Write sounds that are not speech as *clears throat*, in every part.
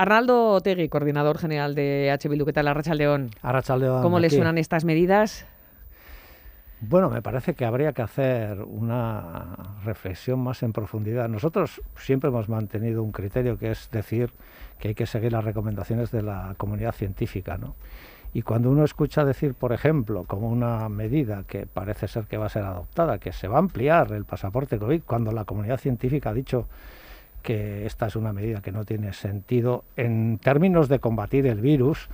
Arnaldo Otegui, coordinador general de H. Bildu, ¿qué tal? ¿Cómo les suenan estas medidas? Bueno, me parece que habría que hacer una reflexión más en profundidad. Nosotros siempre hemos mantenido un criterio que es decir que hay que seguir las recomendaciones de la comunidad científica, ¿no? Y cuando uno escucha decir, por ejemplo, como una medida que parece ser que va a ser adoptada, que se va a ampliar el pasaporte COVID, cuando la comunidad científica ha dicho que esta es una medida que no tiene sentido en términos de combatir el virus,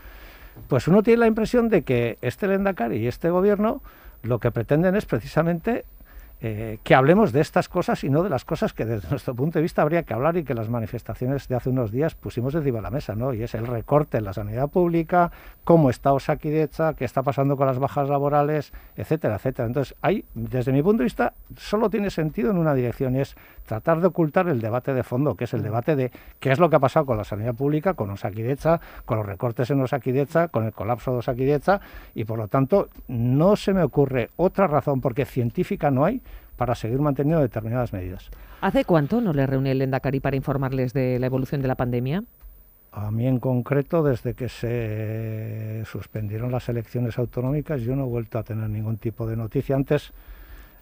pues uno tiene la impresión de que este Lendakari y este gobierno lo que pretenden es precisamente eh, que hablemos de estas cosas y no de las cosas que desde *laughs* nuestro punto de vista habría que hablar y que las manifestaciones de hace unos días pusimos encima de la mesa, ¿no? Y es el recorte en la sanidad pública, cómo está Osakidecha, qué está pasando con las bajas laborales, etcétera, etcétera. Entonces, hay, desde mi punto de vista, solo tiene sentido en una dirección y es tratar de ocultar el debate de fondo, que es el mm. debate de qué es lo que ha pasado con la sanidad pública, con Osakidecha, con los recortes en Osakidecha, con el colapso de Osakidecha y, por lo tanto, no se me ocurre otra razón, porque científica no hay, para seguir manteniendo determinadas medidas. ¿Hace cuánto no le reúne el Endacari para informarles de la evolución de la pandemia? A mí en concreto, desde que se suspendieron las elecciones autonómicas, yo no he vuelto a tener ningún tipo de noticia. Antes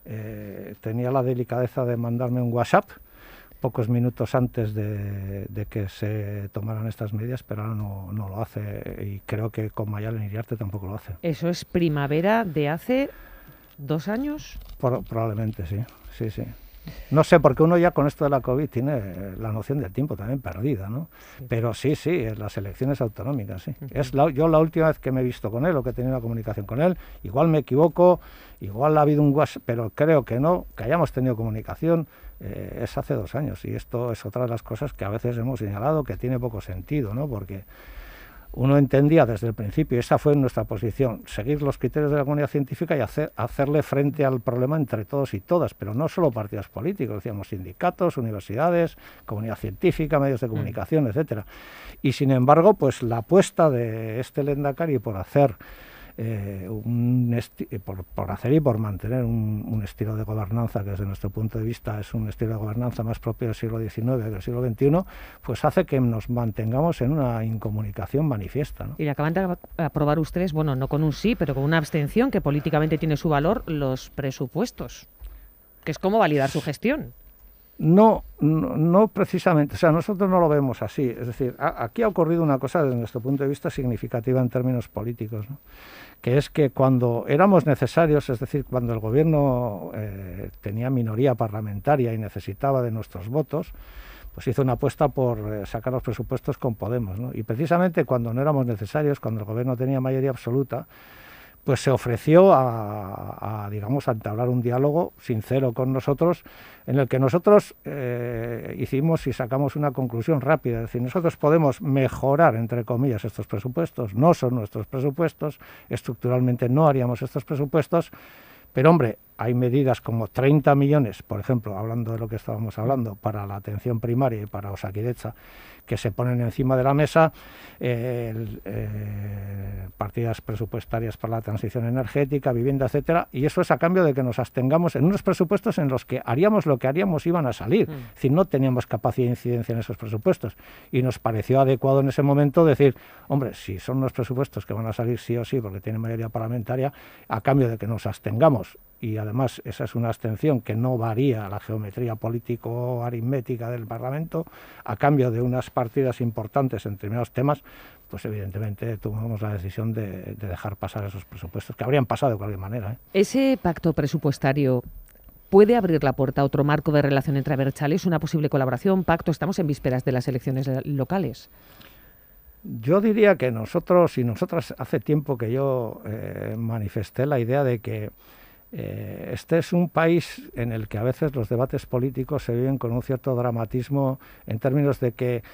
eh, tenía la delicadeza de mandarme un WhatsApp pocos minutos antes de, que se tomaran estas medidas, pero ahora no, lo hace y creo que con Mayalen Iriarte tampoco lo hace. Eso es primavera de hace ¿Dos años? probablemente sí, sí, sí. No sé, porque uno ya con esto de la COVID tiene eh, la noción del tiempo también perdida, ¿no? Pero sí, sí, en las elecciones autonómicas, sí. Es yo la última vez que me he visto con él o que he tenido una comunicación con él, igual me equivoco, igual ha habido un WhatsApp, pero creo que no, que hayamos tenido comunicación, eh, es hace dos años. Y esto es otra de las cosas que a veces hemos señalado que tiene poco sentido, ¿no? Porque uno entendía desde el principio, esa fue nuestra posición, seguir los criterios de la comunidad científica y hacerle frente al problema entre todos y todas, pero no solo partidos políticos, decíamos sindicatos, universidades, comunidad científica, medios de mm. comunicación, etcétera. Y sin embargo, pues la apuesta de este Lendakari por hacer eh, un eh, por, por, hacer y por mantener un, estilo de gobernanza que desde nuestro punto de vista es un estilo de gobernanza más propio del siglo XIX que del siglo XXI, pues hace que nos mantengamos en una incomunicación manifiesta. ¿no? Y acaban de aprobar ustedes, bueno, no con un sí, pero con una abstención que políticamente tiene su valor, los presupuestos, que es cómo validar su pues gestión no, no, precisamente, o sea, nosotros no lo vemos así. Es decir, aquí ha ocurrido una cosa desde nuestro punto de vista significativa en términos políticos, que es que cuando éramos necesarios, es decir, cuando el gobierno eh, tenía minoría parlamentaria y necesitaba de nuestros votos, pues hizo una apuesta por eh, sacar los presupuestos con Podemos. Y precisamente cuando no éramos necesarios, cuando el gobierno tenía mayoría absoluta, pues se ofreció a, digamos, a entablar un diálogo sincero con nosotros, en el que nosotros eh, hicimos y sacamos una conclusión rápida, es decir, nosotros podemos mejorar, entre comillas, estos presupuestos, no son nuestros presupuestos, estructuralmente no haríamos estos presupuestos, pero hombre, hay medidas como 30 millones, por ejemplo, hablando de lo que estábamos hablando, para la atención primaria y para Osakidecha, que se ponen encima de la mesa, eh, partidas presupuestarias para la transición energética, vivienda, etcétera, y eso es a cambio de que nos abstengamos en unos presupuestos en los que haríamos lo que haríamos iban a salir, es mm. decir, no teníamos capacidad de incidencia en esos presupuestos, y nos pareció adecuado en ese momento decir, hombre, si son unos presupuestos que van a salir sí o sí, porque tienen mayoría parlamentaria, a cambio de que nos abstengamos y además esa es una abstención que no varía la geometría político-aritmética del Parlamento, a cambio de unas partidas importantes en determinados temas, pues evidentemente tomamos la decisión de, dejar pasar esos presupuestos, que habrían pasado de cualquier manera. ¿eh? Ese pacto presupuestario puede abrir la puerta a otro marco de relación entre Berchales, una posible colaboración, pacto. Estamos en vísperas de las elecciones locales. Yo diría que nosotros y nosotras hace tiempo que yo eh, manifesté la idea de que eh, este es un país en el que a veces los debates políticos se viven con un cierto dramatismo en términos de que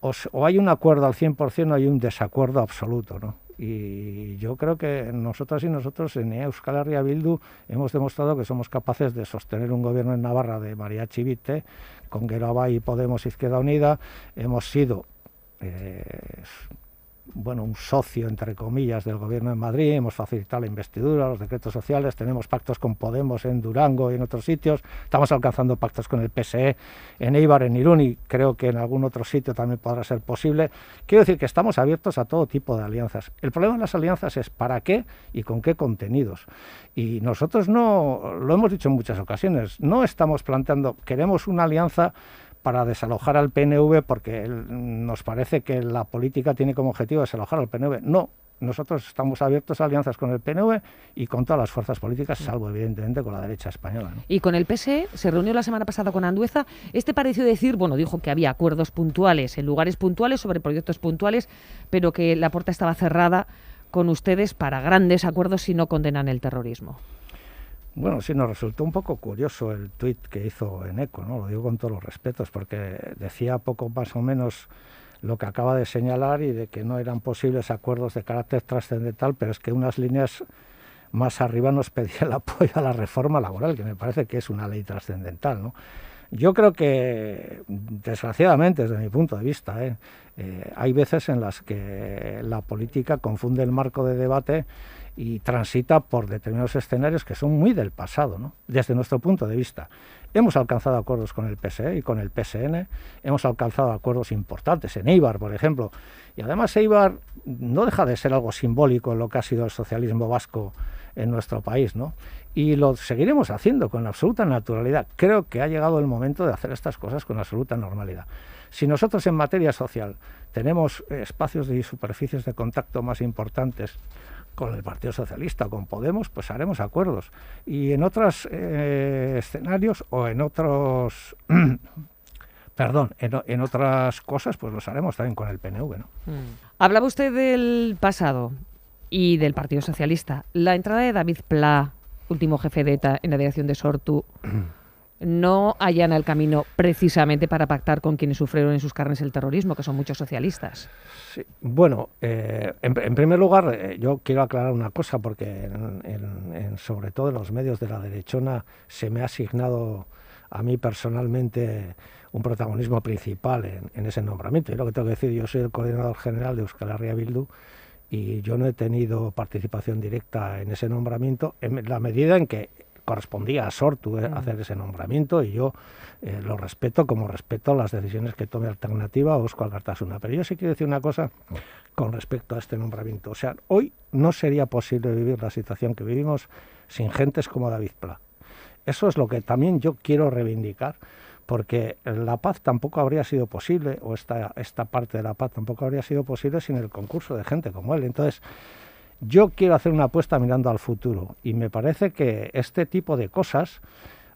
o hay un acuerdo al 100% o hay un desacuerdo absoluto, y yo creo que nosotras y nosotros en Euskal Herria Bildu hemos demostrado que somos capaces de sostener un gobierno en Navarra de María Chivite, con Geraba y Podemos Izquierda Unida, hemos sido eh, bueno, un socio, entre comillas, del gobierno de Madrid, hemos facilitado la investidura, los decretos sociales, tenemos pactos con Podemos en Durango y en otros sitios, estamos alcanzando pactos con el PSE en Eibar, en Irún y creo que en algún otro sitio también podrá ser posible. Quiero decir que estamos abiertos a todo tipo de alianzas. El problema de las alianzas es para qué y con qué contenidos. Y nosotros no, lo hemos dicho en muchas ocasiones, no estamos planteando, queremos una alianza para desalojar al PNV porque nos parece que la política tiene como objetivo desalojar al PNV. No, nosotros estamos abiertos a alianzas con el PNV y con todas las fuerzas políticas, salvo evidentemente con la derecha española. Y con el PSE se reunió la semana pasada con Andueza. Este pareció decir, bueno, dijo que había acuerdos puntuales en lugares puntuales sobre proyectos puntuales, pero que la puerta estaba cerrada con ustedes para grandes acuerdos si no condenan el terrorismo. Bueno, sí, nos resultó un poco curioso el tuit que hizo Eneco, ¿no? lo digo con todos los respetos, porque decía poco más o menos lo que acaba de señalar y de que no eran posibles acuerdos de carácter trascendental, pero es que unas líneas más arriba nos *laughs* pedía el apoyo a la reforma laboral, que me parece que es una ley trascendental. ¿no? Yo creo que, desgraciadamente, desde mi punto de vista, ¿eh? Eh, hay veces en las que la política confunde el marco de debate y transita por determinados escenarios que son muy del pasado, ¿no? desde nuestro punto de vista. Hemos alcanzado acuerdos con el PSE y con el PSN, hemos alcanzado acuerdos importantes en Eibar, por ejemplo, y además Eibar no deja de ser algo simbólico en lo que ha sido el socialismo vasco en nuestro país, ¿no? Y lo seguiremos haciendo con absoluta naturalidad. Creo que ha llegado el momento de hacer estas cosas con absoluta normalidad. Si nosotros en materia social tenemos espacios y superficies de contacto más importantes, con el Partido Socialista, con Podemos, pues haremos acuerdos. Y en otros eh, escenarios o en otros... *clears throat* perdón, en, otras cosas, pues los haremos también con el PNV. ¿no? Mm. Hablaba usted del pasado y del Partido Socialista. La entrada de David Pla, último jefe de ETA, en la dirección de Sortu. *clears throat* no allana el camino precisamente para pactar con quienes sufrieron en sus carnes el terrorismo, que son muchos socialistas. Bueno, eh, en, primer lugar, eh, yo quiero aclarar una cosa, porque en, sobre todo en los medios de la derechona se me ha asignado a mí personalmente un protagonismo principal en, ese nombramiento. Y lo que tengo que decir, yo soy el coordinador general de Euskal Herria Bildu y yo no he tenido participación directa en ese nombramiento en la medida en que correspondía a Sortu eh, mm. hacer ese nombramiento y yo eh, lo respeto como respeto las decisiones que tome Alternativa o Oscar Cartasuna. Pero yo sí quiero decir una cosa con respecto a este nombramiento. O sea, hoy no sería posible vivir la situación que vivimos sin gentes como David Pla. Eso es lo que también yo quiero reivindicar porque la paz tampoco habría sido posible, o esta, esta parte de la paz tampoco habría sido posible sin el concurso de gente como él. Entonces, yo quiero hacer una apuesta mirando al futuro y me parece que este tipo de cosas,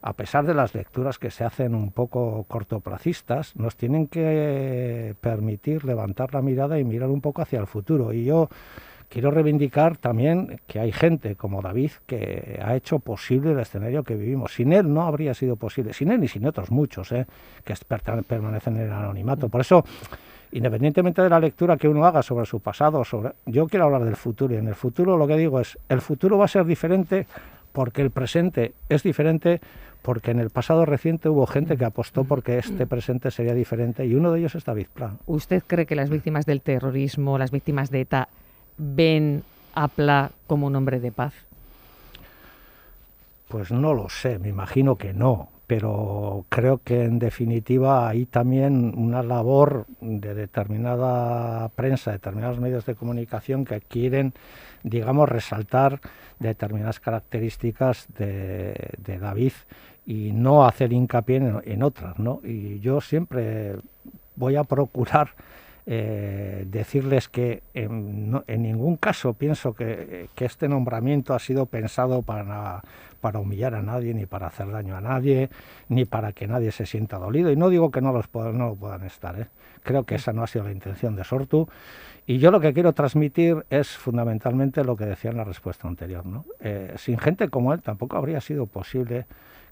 a pesar de las lecturas que se hacen un poco cortoplacistas, nos tienen que permitir levantar la mirada y mirar un poco hacia el futuro. Y yo quiero reivindicar también que hay gente como David que ha hecho posible el escenario que vivimos. Sin él no habría sido posible, sin él y sin otros muchos ¿eh? que permanecen en el anonimato. Por eso independientemente de la lectura que uno haga sobre su pasado, sobre, yo quiero hablar del futuro y en el futuro lo que digo es, el futuro va a ser diferente porque el presente es diferente, porque en el pasado reciente hubo gente que apostó porque este presente sería diferente y uno de ellos es David Plan. ¿Usted cree que las víctimas del terrorismo, las víctimas de ETA, ven a Pla como un hombre de paz? Pues no lo sé, me imagino que no pero creo que en definitiva hay también una labor de determinada prensa, determinados medios de comunicación que quieren, digamos, resaltar determinadas características de, David y no hacer hincapié en, otras, ¿no? Y yo siempre voy a procurar eh, decirles que en, en, ningún caso pienso que, este nombramiento ha sido pensado para, para humillar a nadie, ni para hacer daño a nadie, ni para que nadie se sienta dolido. Y no digo que no, los no lo puedan estar. ¿eh? Creo que esa no ha sido la intención de Sortu. Y yo lo que quiero transmitir es fundamentalmente lo que decía en la respuesta anterior. ¿no? Eh, sin gente como él tampoco habría sido posible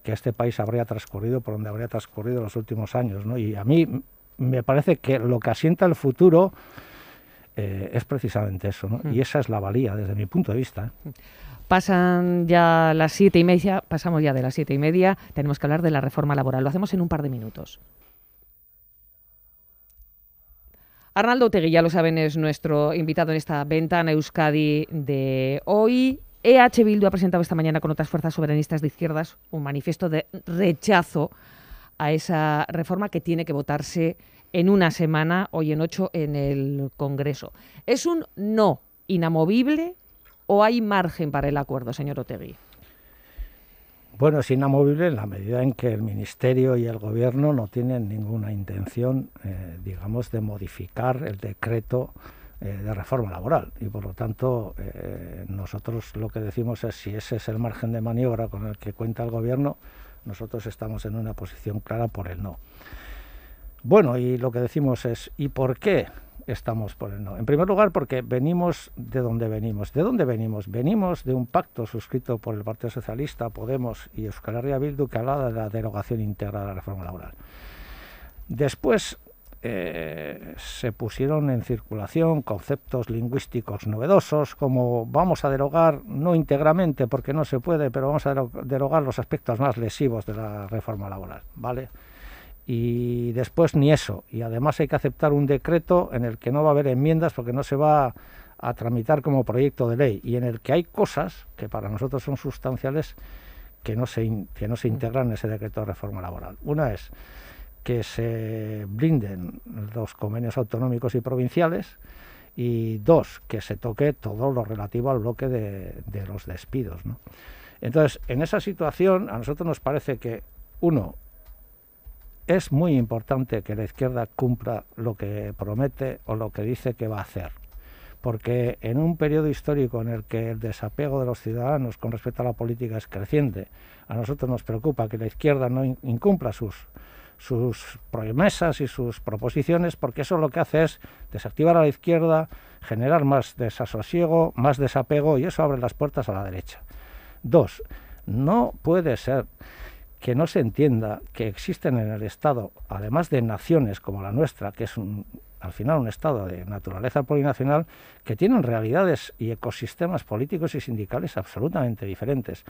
que este país habría transcurrido por donde habría transcurrido los últimos años. ¿no? Y a mí me parece que lo que asienta el futuro eh, es precisamente eso, mm. Y esa es la valía desde mi punto de vista. ¿eh? Pasan ya las siete y media, pasamos ya de las siete y media, tenemos que hablar de la reforma laboral. Lo hacemos en un par de minutos. Arnaldo Tegui, ya lo saben, es nuestro invitado en esta ventana Euskadi de hoy. EH Bildu ha presentado esta mañana con otras fuerzas soberanistas de izquierdas un manifiesto de rechazo a esa reforma que tiene que votarse en una semana, hoy en ocho, en el Congreso. ¿Es un no inamovible o hay margen para el acuerdo, señor Otegui? Bueno, es inamovible en la medida en que el Ministerio y el Gobierno no tienen ninguna intención, eh, digamos, de modificar el decreto eh, de reforma laboral. Y por lo tanto, eh, nosotros lo que decimos es si ese es el margen de maniobra con el que cuenta el Gobierno, nosotros estamos en una posición clara por el no. Bueno, y lo que decimos es, ¿y por qué estamos por el no? En primer lugar, porque venimos de donde venimos. ¿De dónde venimos? Venimos de un pacto suscrito por el Partido Socialista, Podemos y Euskal Herria Bildu que hablaba de la derogación integral de la reforma laboral. Después eh, se pusieron en circulación conceptos lingüísticos novedosos como vamos a derogar, no íntegramente porque no se puede, pero vamos a derogar los aspectos más lesivos de la reforma laboral, ¿vale? Y después ni eso, y además hay que aceptar un decreto en el que no va a haber enmiendas porque no se va a tramitar como proyecto de ley y en el que hay cosas que para nosotros son sustanciales que no se, que no se integran en ese decreto de reforma laboral. Una es que se blinden los convenios autonómicos y provinciales y dos, que se toque todo lo relativo al bloque de, los despidos. Entonces, en esa situación a nosotros nos parece que, uno, es muy importante que la izquierda cumpla lo que promete o lo que dice que va a hacer. Porque en un periodo histórico en el que el desapego de los ciudadanos con respecto a la política es creciente, a nosotros nos preocupa que la izquierda no incumpla sus, sus promesas y sus proposiciones, porque eso lo que hace es desactivar a la izquierda, generar más desasosiego, más desapego y eso abre las puertas a la derecha. Dos, no puede ser que no se entienda que existen en el Estado, además de naciones como la nuestra, que es un, al final un Estado de naturaleza polinacional, que tienen realidades y ecosistemas políticos y sindicales absolutamente diferentes.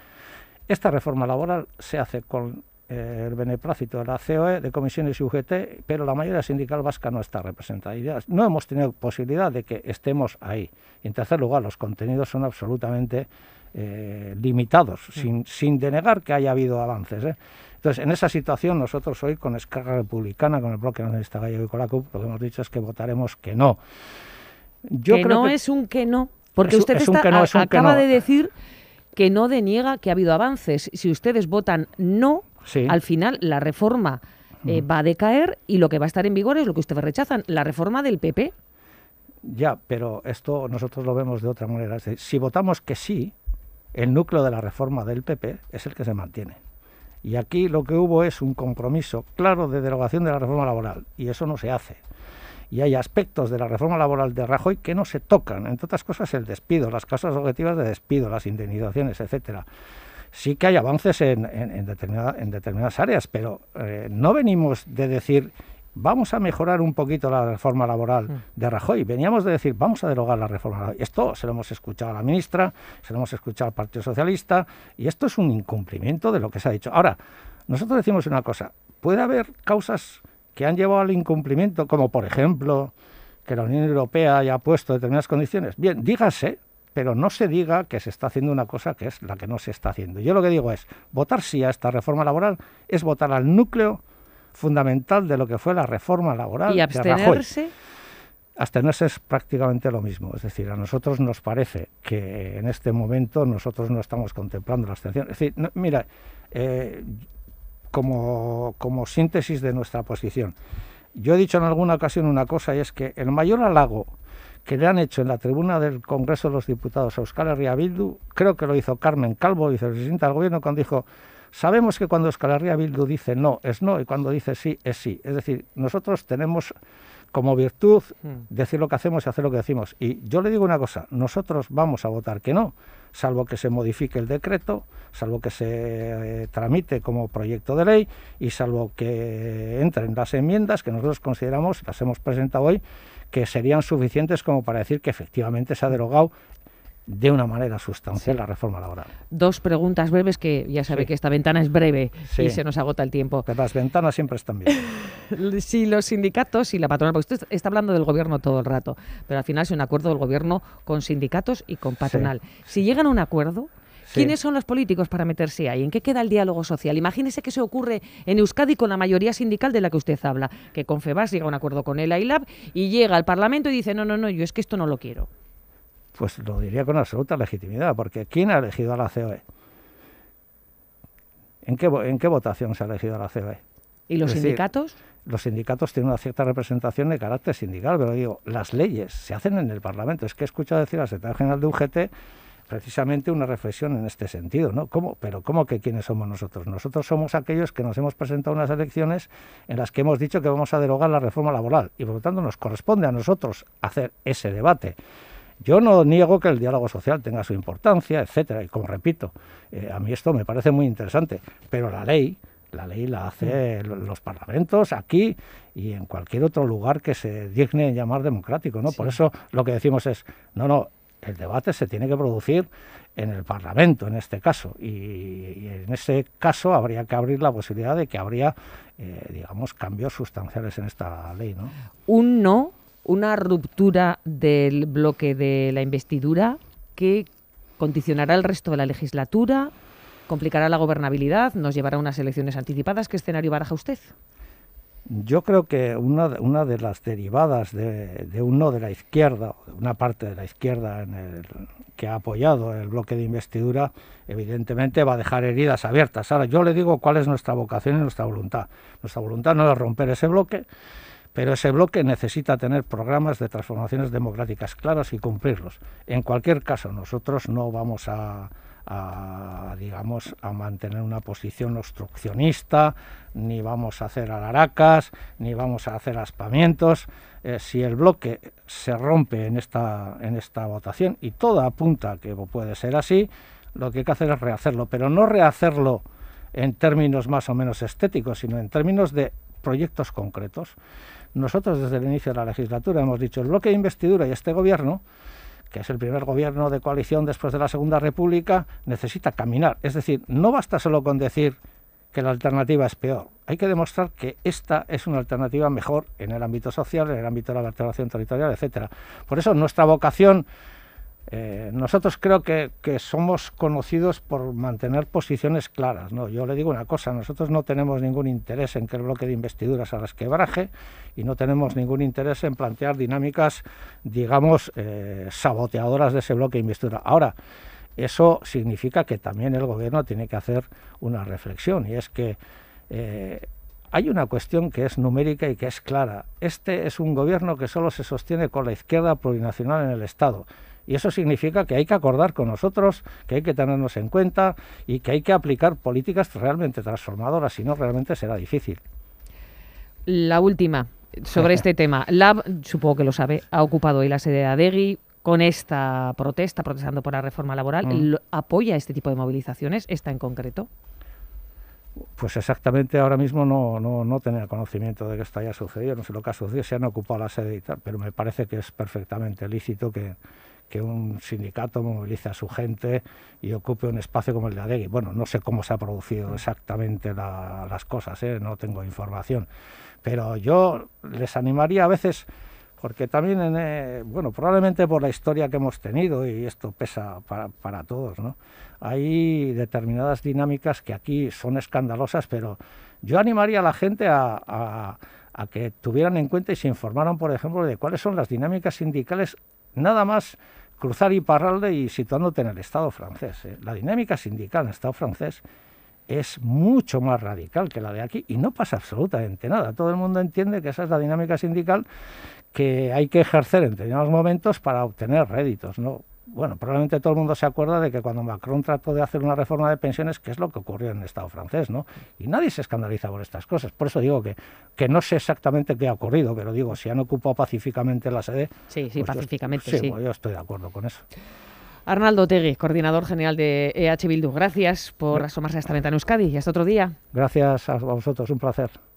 Esta reforma laboral se hace con el beneplácito de la COE, de comisiones y UGT, pero la mayoría sindical vasca no está representada. no hemos tenido posibilidad de que estemos ahí. Y en tercer lugar, los contenidos son absolutamente eh, limitados, sin, denegar que haya habido avances. ¿eh? Entonces, en esa situación, nosotros hoy con Escarra Republicana, con el Bloque de Gallego y con la CUP, lo que hemos dicho es que votaremos que no. Yo que no es un que no, porque usted acaba de decir que no deniega que ha habido avances. Si ustedes votan no, al final la reforma eh, va a decaer y lo que va a estar en vigor es lo que ustedes rechazan, la reforma del PP. Ya, pero esto nosotros lo vemos de otra manera. si votamos que sí, el núcleo de la reforma del PP es el que se mantiene. Y aquí lo que hubo es un compromiso claro de derogación de la reforma laboral, y eso no se hace. Y hay aspectos de la reforma laboral de Rajoy que no se tocan, entre otras cosas el despido, las causas objetivas de despido, las indemnizaciones, etcétera sí que hay avances en, determinadas áreas, pero eh, no venimos de decir vamos a mejorar un poquito la reforma laboral mm. de Rajoy. Veníamos de decir, vamos a derogar la reforma laboral. Esto se lo hemos escuchado a la ministra, se lo hemos escuchado al Partido Socialista, y esto es un incumplimiento de lo que se ha dicho. Ahora, nosotros decimos una cosa, puede haber causas que han llevado al incumplimiento, como por ejemplo que la Unión Europea haya puesto determinadas condiciones. Bien, dígase, pero no se diga que se está haciendo una cosa que es la que no se está haciendo. Yo lo que digo es, votar sí a esta reforma laboral es votar al núcleo fundamental de lo que fue la reforma laboral. ¿Y abstenerse? Abstenerse es prácticamente lo mismo. Es decir, a nosotros nos parece que en este momento nosotros no estamos contemplando la abstención. Es decir, mira, eh, como, como síntesis de nuestra posición, yo he dicho en alguna ocasión una cosa y es que el mayor halago que le han hecho en la tribuna del Congreso de los Diputados a Euskal Herria Bildu, creo que lo hizo Carmen Calvo, vicepresidenta del Gobierno, cuando dijo, sabemos que cuando Euskal Herria Bildu dice no, es no, y cuando dice sí, es sí. Es decir, nosotros tenemos como virtud hmm. decir lo que hacemos y hacer lo que decimos. Y yo le digo una cosa, nosotros vamos a votar que no, salvo que se modifique el decreto, salvo que se eh, tramite como proyecto de ley y salvo que entren las enmiendas que nosotros consideramos, las hemos presentado hoy, que serían suficientes como para decir que efectivamente se ha derogado de una manera sustancial la reforma laboral. Dos preguntas breves que ya sabe que esta ventana es breve y se nos agota el tiempo. Pero las ventanas siempre están bien. *laughs* si los sindicatos y la patronal, porque usted está hablando del gobierno todo el rato, pero al final es un acuerdo del gobierno con sindicatos y con patronal. Si llegan a un acuerdo, ¿Quiénes son los políticos para meterse ahí? ¿En qué queda el diálogo social? Imagínese que se ocurre en Euskadi con la mayoría sindical de la que usted habla, que Confebas llega a un acuerdo con el AILAB y llega al Parlamento y dice, no, no, no, yo es que esto no lo quiero. Pues lo diría con absoluta legitimidad, porque ¿quién ha elegido a la COE? ¿En qué, en qué votación se ha elegido a la COE? ¿Y los sindicatos? los sindicatos tienen una cierta representación de carácter sindical, pero digo, las leyes se hacen en el Parlamento. Es que he escuchado decir al secretario general de UGT precisamente una reflexión en este sentido, ¿no? ¿Cómo, pero ¿cómo que quiénes somos nosotros? Nosotros somos aquellos que nos hemos presentado unas elecciones en las que hemos dicho que vamos a derogar la reforma laboral y por lo tanto nos corresponde a nosotros hacer ese debate. Yo no niego que el diálogo social tenga su importancia, etcétera, y como repito, eh, a mí esto me parece muy interesante, pero la ley, la ley la hace mm. los parlamentos aquí y en cualquier otro lugar que se digne llamar democrático, ¿no? Por eso lo que decimos es, no, no, el debate se tiene que producir en el Parlamento, en este caso. Y, en ese caso habría que abrir la posibilidad de que habría, eh, digamos, cambios sustanciales en esta ley. ¿no? Un no, una ruptura del bloque de la investidura que condicionará el resto de la legislatura, complicará la gobernabilidad, nos llevará a unas elecciones anticipadas. ¿Qué escenario baraja usted? Yo creo que una, de las derivadas de, uno de la izquierda, una parte de la izquierda en el, que ha apoyado el bloque de investidura, evidentemente va a dejar heridas abiertas. Ahora, yo le digo cuál es nuestra vocación y nuestra voluntad. Nuestra voluntad no es romper ese bloque, pero ese bloque necesita tener programas de transformaciones democráticas claras y cumplirlos. En cualquier caso, nosotros no vamos a, a, digamos, a mantener una posición obstruccionista, ni vamos a hacer alaracas, ni vamos a hacer aspamientos. Eh, si el bloque se rompe en esta, votación, y todo apunta que puede ser así, lo que hay que hacer es rehacerlo, pero no rehacerlo en términos más o menos estéticos, sino en términos de proyectos concretos. Nosotros desde el inicio de la legislatura hemos dicho el bloque de investidura y este gobierno que es el primer gobierno de coalición después de la Segunda República, necesita caminar. Es decir, no basta solo con decir que la alternativa es peor. Hay que demostrar que esta es una alternativa mejor en el ámbito social, en el ámbito de la alteración territorial, etcétera. Por eso nuestra vocación eh, nosotros creo que, somos conocidos por mantener posiciones claras. Yo le digo una cosa, nosotros no tenemos ningún interés en que el bloque de investiduras se las quebraje y no tenemos ningún interés en plantear dinámicas, digamos, eh, saboteadoras de ese bloque de investidura. Ahora, eso significa que también el gobierno tiene que hacer una reflexión y es que eh, hay una cuestión que es numérica y que es clara. Este es un gobierno que solo se sostiene con la izquierda plurinacional en el Estado y eso significa que hay que acordar con nosotros, que hay que tenernos en cuenta y que hay que aplicar políticas realmente transformadoras, si no realmente será difícil. La última sobre este *laughs* tema. Lab, supongo que lo sabe, ha ocupado hoy la sede de Adegui con esta protesta, protestando por la reforma laboral. Mm. ¿Apoya este tipo de movilizaciones, esta en concreto? Pues exactamente ahora mismo no, no, no, tenía conocimiento de que esto haya sucedido, no sé lo que ha sucedido, se han ocupado la sede y tal, pero me parece que es perfectamente lícito que, que un sindicato movilice a su gente y ocupe un espacio como el de Adegui. Bueno, no sé cómo se ha producido mm. exactamente las cosas, ¿eh? no tengo información, pero yo les animaría a veces porque también, eh, bueno, probablemente por la historia que hemos tenido, y esto pesa para, para, todos, ¿no? Hay determinadas dinámicas que aquí son escandalosas, pero yo animaría a la gente a, a, a, que tuvieran en cuenta y se informaran, por ejemplo, de cuáles son las dinámicas sindicales, nada más cruzar y Iparralde y situándote en el Estado francés. ¿eh? La dinámica sindical en el Estado francés es mucho más radical que la de aquí y no pasa absolutamente nada. Todo el mundo entiende que esa es la dinámica sindical que hay que ejercer en determinados momentos para obtener réditos. ¿no? bueno, probablemente todo el mundo se acuerda de que cuando Macron trató de hacer una reforma de pensiones, qué es lo que ocurrió en el Estado francés, ¿no? Y nadie se escandaliza por estas cosas. Por eso digo que, que no sé exactamente qué ha ocurrido, pero digo, si han ocupado pacíficamente la sede. Sí, sí, pues pacíficamente. Yo, sí, pues yo estoy de acuerdo con eso. Arnaldo Tegui, coordinador general de EH Bildu, gracias por asomarse a esta en Euskadi y hasta otro día. Gracias a vosotros, un placer.